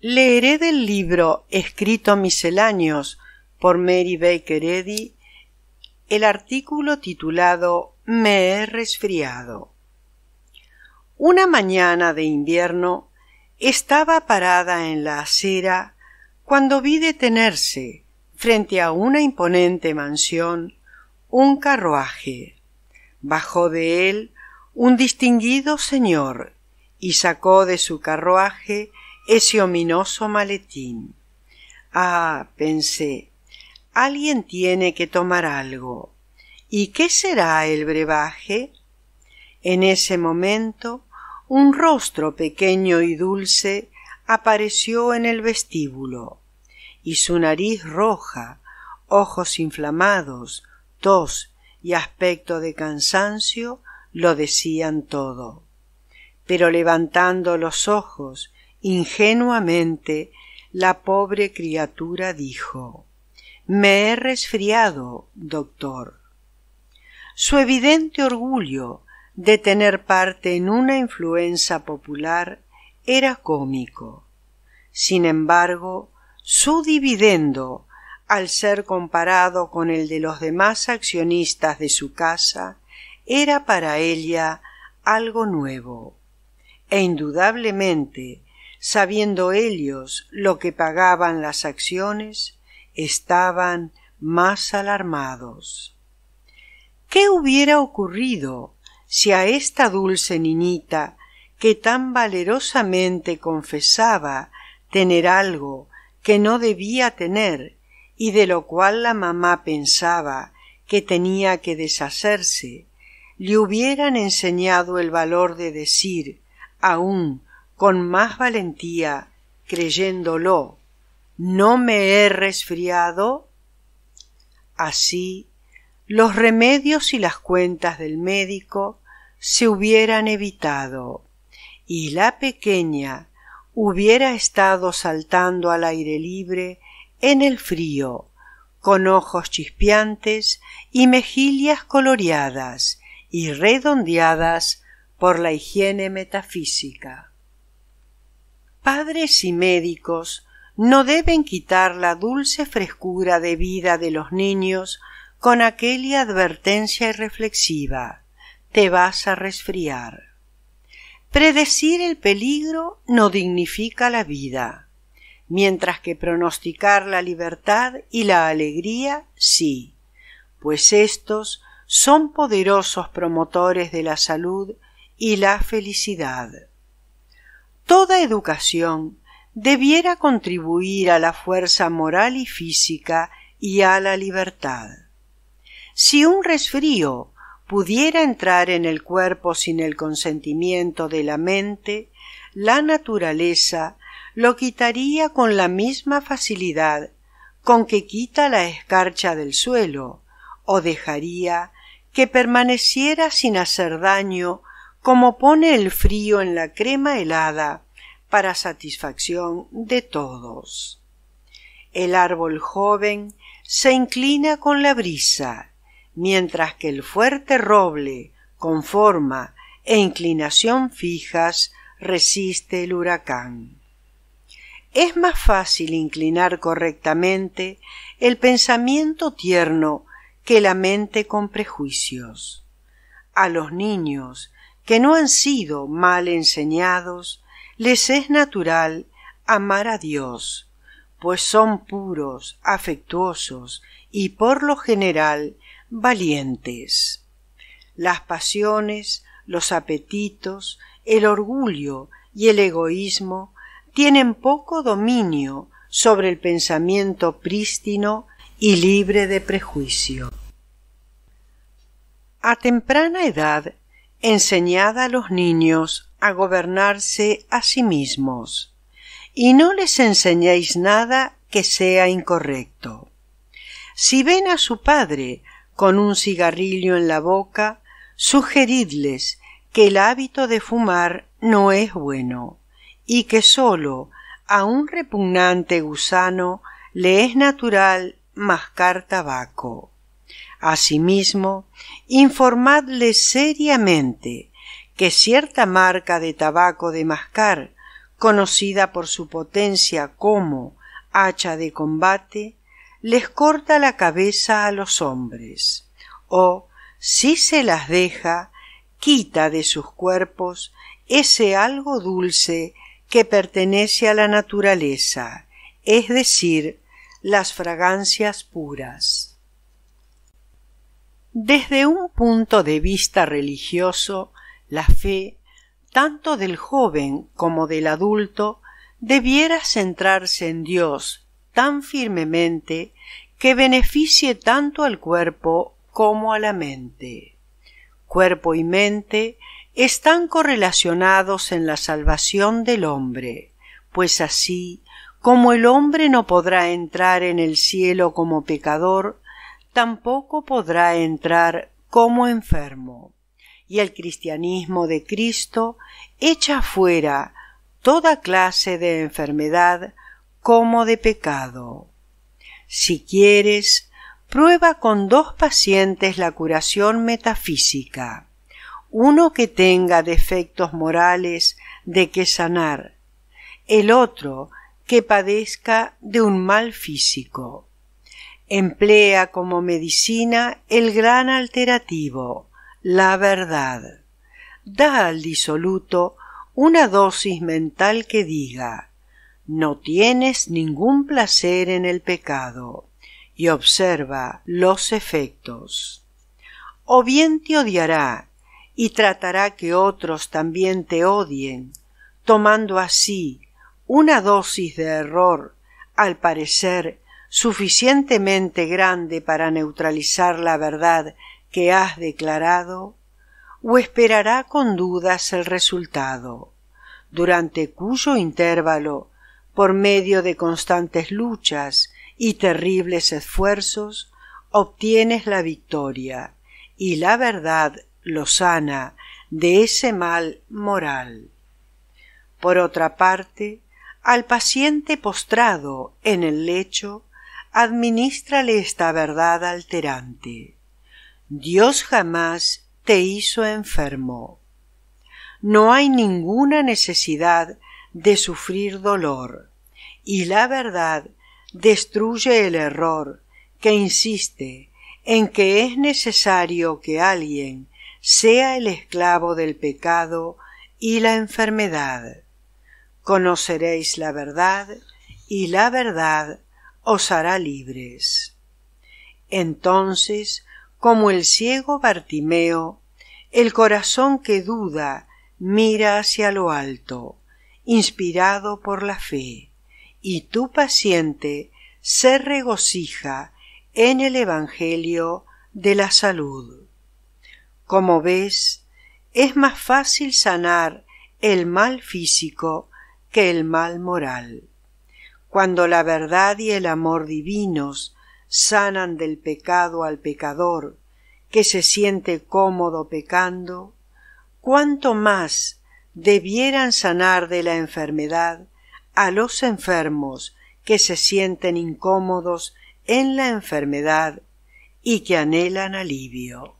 Leeré del libro escrito misceláneos por Mary Baker Eddy el artículo titulado Me he resfriado. Una mañana de invierno estaba parada en la acera cuando vi detenerse frente a una imponente mansión un carruaje. Bajó de él un distinguido señor y sacó de su carruaje ese ominoso maletín. Ah, pensé, alguien tiene que tomar algo. ¿Y qué será el brebaje? En ese momento un rostro pequeño y dulce apareció en el vestíbulo, y su nariz roja, ojos inflamados, tos y aspecto de cansancio lo decían todo. Pero levantando los ojos Ingenuamente la pobre criatura dijo Me he resfriado, doctor. Su evidente orgullo de tener parte en una influenza popular era cómico. Sin embargo, su dividendo, al ser comparado con el de los demás accionistas de su casa, era para ella algo nuevo. E indudablemente sabiendo ellos lo que pagaban las acciones, estaban más alarmados. ¿Qué hubiera ocurrido si a esta dulce niñita, que tan valerosamente confesaba tener algo que no debía tener y de lo cual la mamá pensaba que tenía que deshacerse, le hubieran enseñado el valor de decir, aun con más valentía, creyéndolo, no me he resfriado. Así, los remedios y las cuentas del médico se hubieran evitado, y la pequeña hubiera estado saltando al aire libre en el frío, con ojos chispeantes y mejillas coloreadas y redondeadas por la higiene metafísica. Padres y médicos no deben quitar la dulce frescura de vida de los niños con aquella advertencia irreflexiva te vas a resfriar. Predecir el peligro no dignifica la vida, mientras que pronosticar la libertad y la alegría sí, pues estos son poderosos promotores de la salud y la felicidad. Toda educación debiera contribuir a la fuerza moral y física y a la libertad. Si un resfrío pudiera entrar en el cuerpo sin el consentimiento de la mente, la naturaleza lo quitaría con la misma facilidad con que quita la escarcha del suelo, o dejaría que permaneciera sin hacer daño como pone el frío en la crema helada para satisfacción de todos. El árbol joven se inclina con la brisa, mientras que el fuerte roble, con forma e inclinación fijas, resiste el huracán. Es más fácil inclinar correctamente el pensamiento tierno que la mente con prejuicios. A los niños que no han sido mal enseñados, les es natural amar a Dios, pues son puros, afectuosos y por lo general valientes. Las pasiones, los apetitos, el orgullo y el egoísmo tienen poco dominio sobre el pensamiento prístino y libre de prejuicio. A temprana edad Enseñad a los niños a gobernarse a sí mismos, y no les enseñéis nada que sea incorrecto. Si ven a su padre con un cigarrillo en la boca, sugeridles que el hábito de fumar no es bueno, y que sólo a un repugnante gusano le es natural mascar tabaco Asimismo, informadle seriamente que cierta marca de tabaco de mascar, conocida por su potencia como hacha de combate, les corta la cabeza a los hombres, o, si se las deja, quita de sus cuerpos ese algo dulce que pertenece a la naturaleza, es decir, las fragancias puras. Desde un punto de vista religioso, la fe, tanto del joven como del adulto, debiera centrarse en Dios tan firmemente que beneficie tanto al cuerpo como a la mente. Cuerpo y mente están correlacionados en la salvación del hombre, pues así como el hombre no podrá entrar en el cielo como pecador, tampoco podrá entrar como enfermo. Y el cristianismo de Cristo echa fuera toda clase de enfermedad como de pecado. Si quieres, prueba con dos pacientes la curación metafísica, uno que tenga defectos morales de que sanar, el otro que padezca de un mal físico emplea como medicina el gran alternativo, la verdad. Da al disoluto una dosis mental que diga no tienes ningún placer en el pecado y observa los efectos. O bien te odiará y tratará que otros también te odien, tomando así una dosis de error, al parecer suficientemente grande para neutralizar la verdad que has declarado, o esperará con dudas el resultado, durante cuyo intervalo, por medio de constantes luchas y terribles esfuerzos, obtienes la victoria, y la verdad lo sana de ese mal moral. Por otra parte, al paciente postrado en el lecho, Administrale esta verdad alterante. Dios jamás te hizo enfermo. No hay ninguna necesidad de sufrir dolor, y la verdad destruye el error que insiste en que es necesario que alguien sea el esclavo del pecado y la enfermedad. Conoceréis la verdad y la verdad os hará libres. Entonces, como el ciego Bartimeo, el corazón que duda mira hacia lo alto, inspirado por la fe, y tu paciente se regocija en el Evangelio de la salud. Como ves, es más fácil sanar el mal físico que el mal moral cuando la verdad y el amor divinos sanan del pecado al pecador, que se siente cómodo pecando, cuánto más debieran sanar de la enfermedad a los enfermos que se sienten incómodos en la enfermedad y que anhelan alivio.